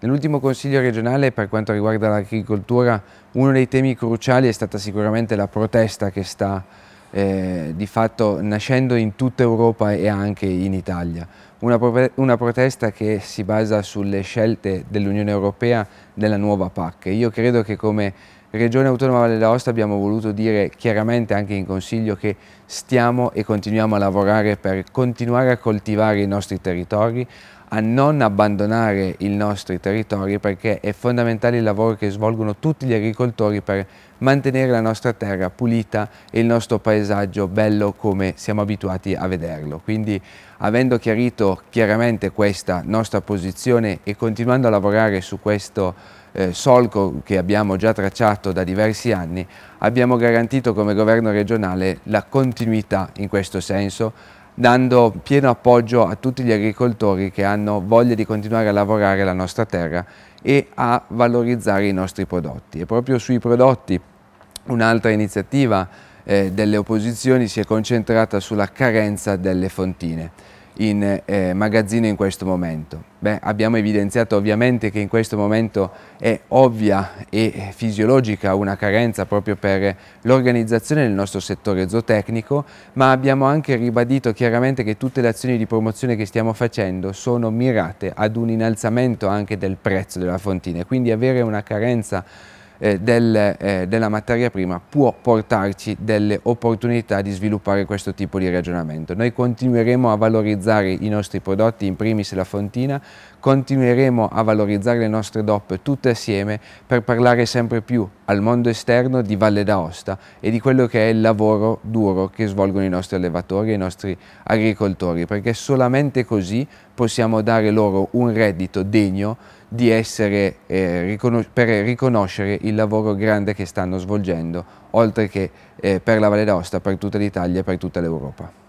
Nell'ultimo Consiglio regionale per quanto riguarda l'agricoltura uno dei temi cruciali è stata sicuramente la protesta che sta eh, di fatto nascendo in tutta Europa e anche in Italia. Una, pro una protesta che si basa sulle scelte dell'Unione Europea della nuova PAC. Io credo che come Regione Autonoma Valle d'Aosta abbiamo voluto dire chiaramente anche in Consiglio che stiamo e continuiamo a lavorare per continuare a coltivare i nostri territori, a non abbandonare i nostri territori perché è fondamentale il lavoro che svolgono tutti gli agricoltori per mantenere la nostra terra pulita e il nostro paesaggio bello come siamo abituati a vederlo. Quindi avendo chiarito chiaramente questa nostra posizione e continuando a lavorare su questo eh, solco che abbiamo già tracciato da diversi anni, abbiamo garantito come governo regionale la continuità in questo senso dando pieno appoggio a tutti gli agricoltori che hanno voglia di continuare a lavorare la nostra terra e a valorizzare i nostri prodotti. E proprio sui prodotti un'altra iniziativa eh, delle opposizioni si è concentrata sulla carenza delle fontine in eh, magazzino in questo momento? Beh, abbiamo evidenziato ovviamente che in questo momento è ovvia e fisiologica una carenza proprio per l'organizzazione del nostro settore zootecnico, ma abbiamo anche ribadito chiaramente che tutte le azioni di promozione che stiamo facendo sono mirate ad un innalzamento anche del prezzo della fontina, quindi avere una carenza eh, del, eh, della materia prima può portarci delle opportunità di sviluppare questo tipo di ragionamento. Noi continueremo a valorizzare i nostri prodotti, in primis la fontina, continueremo a valorizzare le nostre DOP tutte assieme per parlare sempre più al mondo esterno di Valle d'Aosta e di quello che è il lavoro duro che svolgono i nostri allevatori e i nostri agricoltori, perché solamente così possiamo dare loro un reddito degno di essere, eh, riconos per riconoscere il lavoro grande che stanno svolgendo, oltre che eh, per la Valle d'Aosta, per tutta l'Italia e per tutta l'Europa.